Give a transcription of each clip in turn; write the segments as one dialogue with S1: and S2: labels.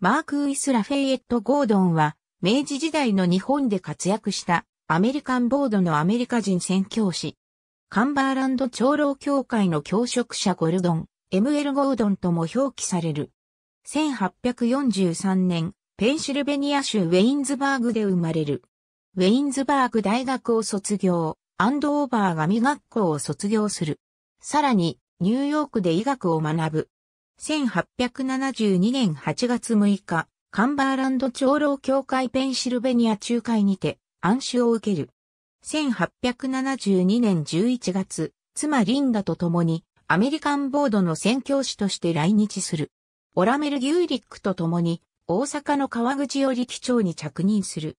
S1: マーク・ウィス・ラフェイエット・
S2: ゴードンは、明治時代の日本で活躍したアメリカンボードのアメリカ人宣教師。カンバーランド長老協会の教職者ゴルドン、ML ゴードンとも表記される。1843年、ペンシルベニア州ウェインズバーグで生まれる。ウェインズバーグ大学を卒業、アンドオーバー神学校を卒業する。さらに、ニューヨークで医学を学ぶ。1872年8月6日、カンバーランド長老協会ペンシルベニア仲介にて暗視を受ける。1872年11月、妻リンダと共にアメリカンボードの宣教師として来日する。オラメル・ギューリックと共に大阪の川口より基調に着任する。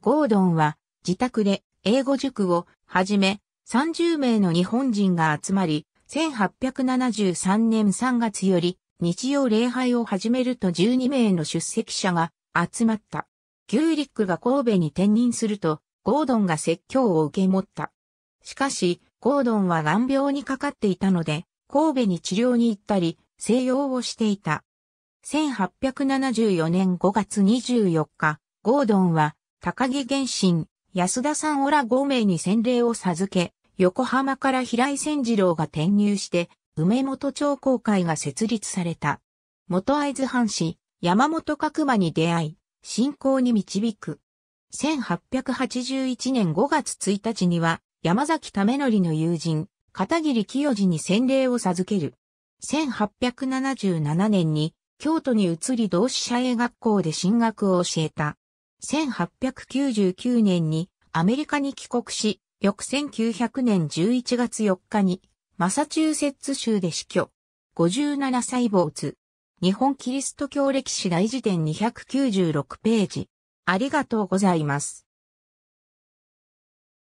S2: ゴードンは自宅で英語塾をはじめ30名の日本人が集まり、1873年3月より日曜礼拝を始めると12名の出席者が集まった。ギューリックが神戸に転任すると、ゴードンが説教を受け持った。しかし、ゴードンは難病にかかっていたので、神戸に治療に行ったり、静養をしていた。1874年5月24日、ゴードンは、高木玄神。安田さんオら5名に洗礼を授け、横浜から平井仙次郎が転入して、梅本町公会が設立された。元会津藩士、山本角馬に出会い、信仰に導く。1881年5月1日には、山崎為則の友人、片桐清二に洗礼を授ける。1877年に、京都に移り同志社営学校で進学を教えた。1899年にアメリカに帰国し、翌1900年11月4日に、マサチューセッツ州で死去。57歳没。日本キリスト教歴史大辞典296ペ
S1: ージ。ありがとうございます。